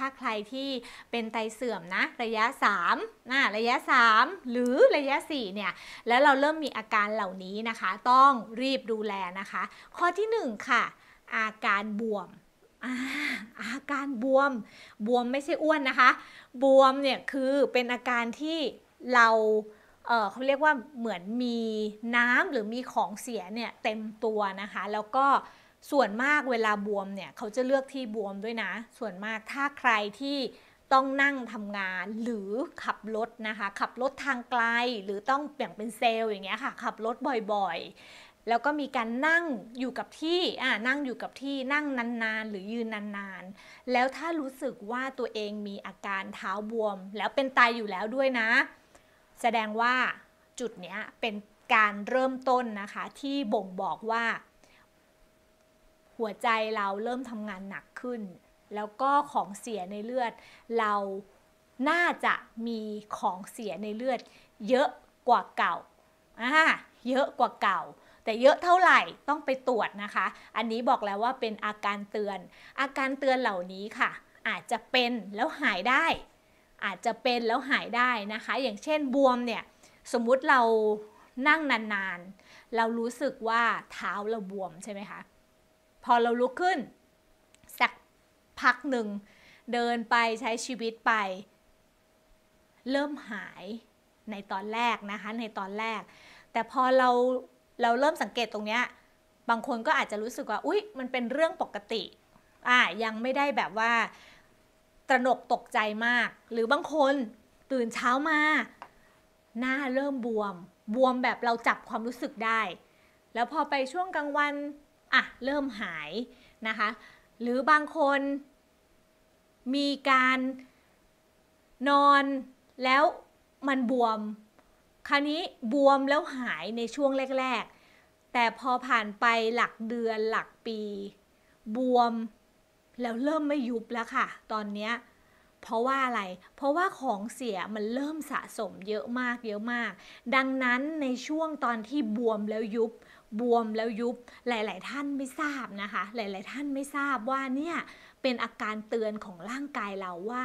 ถ้าใครที่เป็นไตเสื่อมนะระยะ3นะระยะ 3 หรือระยะ4เนี่ยแล้วเราเริ่มมีอาการเหล่านี้นะคะ ต้องรีบดูแลนะคะ ข้อที่1ค่ะอาการบวมอาการบวมบวมไม่ใช่อ้วนนะคะ บวมเนี่ยคือเป็นอาการที่เราเเขาเรียกว่าเหมือนมีน้ำหรือมีของเสียเนี่ยเต็มตัวนะคะแล้วก็ส่วนมากเวลาบวมเนี่ย เขาจะเลือกที่บวมด้วยนะ ส่วนมากถ้าใครที่ต้องนั่งทำงานหรือขับรถนะคะ ขับรถทางไกลหรือต้องเปลี่ยนเป็นเซลล์อย่างเงี้ยค่ะ ขับรถบ่อยๆ แล้วก็มีการนั่งอยู่กับที่อ่านั่งอยู่กับที่นั่งนานๆ หรือยืนนาน ๆ แล้วถ้ารู้สึกว่าตัวเองมีอาการเท้าบวมแล้วเป็นตายอยู่แล้วด้วยนะ แสดงว่าจุดเนี้ยเป็นการเริ่มต้นนะคะที่บ่งบอกว่าหัวใจเราเริ่มทำงานหนักขึ้น แล้วก็ของเสียในเลือดเราน่าจะมีของเสียในเลือด เยอะกว่าเก่า อ่า เยอะกว่าเก่า แต่เยอะเท่าไหร่ต้องไปตรวจนะคะ อันนี้บอกแล้วว่าเป็นอาการเตือน อาการเตือนเหล่านี้ค่ะ อาจจะเป็นแล้วหายได้ อาจจะเป็นแล้วหายได้นะคะ อย่างเช่นบวมเนี่ย สมมุติเรานั่งนานๆ เรารู้สึกว่าเท้าเราบวมใช่ไหมคะพอเราลุกขึ้น สักพักหนึ่ง เดินไปใช้ชีวิตไป เริ่มหายในตอนแรกนะคะในตอนแรก แต่พอเราเราเริ่มสังเกตตรงเนี้ยบางคนก็อาจจะรู้สึกว่าอุ๊ยมันเป็นเรื่องปกติอ่ายังไม่ได้แบบว่าตระหนกตกใจมาก หรือบางคนตื่นเช้ามาหน้าเริ่มบวม บวมแบบเราจับความรู้สึกได้ แล้วพอไปช่วงกลางวันอะเริ่มหายนะคะ หรือบางคนมีการนอนแล้วมันบวม คราวนี้บวมแล้วหายในช่วงแรก ๆ แต่พอผ่านไปหลักเดือนหลักปี บวมแล้วเริ่มไม่ยุบแล้วค่ะตอนนี้เพราะว่าอะไร เพราะว่าของเสียมันเริ่มสะสมเยอะมาก เยอะมาก ดังนั้นในช่วงตอนที่บวมแล้วยุบ บวมแล้วยุบ หลาย ๆท่านไม่ทราบนะคะ หลาย ๆ ท่านไม่ทราบว่าเนี่ยเป็นอาการเตือนของร่างกายเราว่า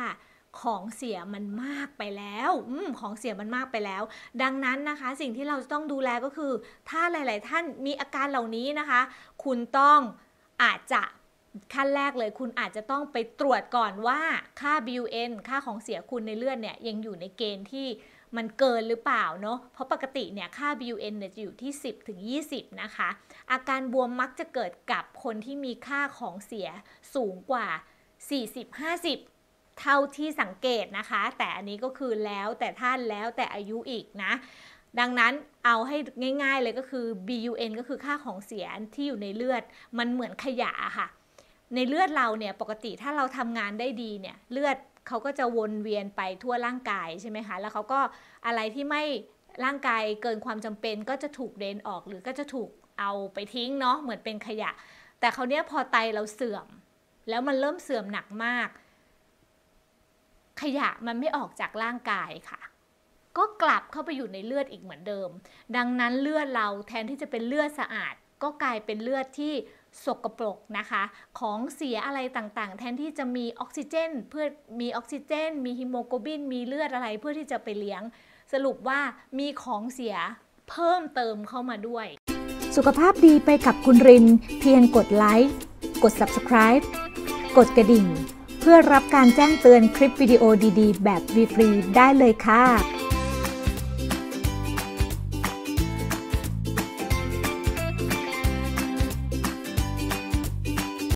ของเสียมันมากไปแล้วอของเสียมันมากไปแล้ว ดังนั้นนะคะ สิ่งที่เราจะต้องดูแลก็คือ ถ้าหลาย ๆท่านมีอาการเหล่านี้นะคะ คุณต้องอาจจะขั้นแรกเลยคุณอาจจะต้องไปตรวจก่อนว่าค่า BUN ค่าของเสียคุณในเลือดเนี่ยยังอยู่ในเกณฑ์ที่มันเกินหรือเปล่าเนาะ เพราะปกติเนี่ยค่า BUN เนี่ยจะอยู่ที่ 10ถึง20 นะคะ อาการบวมมักจะเกิดกับคนที่มีค่าของเสียสูงกว่า 40-50 เท่าที่สังเกตนะคะ แต่อันนี้ก็คือแล้วแต่ท่านแล้วแต่อายุอีกนะ ดังนั้นเอาให้ง่ายๆเลยก็คือ BUN ก็คือค่าของเสียที่อยู่ในเลือด มันเหมือนขยะค่ะในเลือดเราเนี่ยปกติถ้าเราทำงานได้ดีเนี่ย เลือดเขาก็จะวนเวียนไปทั่วร่างกายใช่ไหมคะแล้วเขาก็อะไรที่ไม่ร่างกายเกินความจำเป็นก็จะถูกเดนออกหรือก็จะถูกเอาไปทิ้งเนาะเหมือนเป็นขยะ แต่เขาเนี้ยพอไตเราเสื่อม แล้วมันเริ่มเสื่อมหนักมาก ขยะมันไม่ออกจากร่างกายค่ะ ก็กลับเข้าไปอยู่ในเลือดอีกเหมือนเดิม ดังนั้นเลือดเราแทนที่จะเป็นเลือดสะอาด ก็กลายเป็นเลือดที่สกปรกนะคะ ของเสียอะไรต่างๆ แทนที่จะมีออกซิเจน เพื่อมีออกซิเจน มีฮิโมโกลบิน มีเลือดอะไรเพื่อที่จะไปเลี้ยงสรุปว่ามีของเสียเพิ่มเติมเข้ามาด้วย สุขภาพดีไปกับคุณรินเพียงกดไลค์กด subscribe กดกระดิ่ง เพื่อรับการแจ้งเตือนคลิปวิดีโอดีๆ แบบฟรีๆได้เลยค่ะ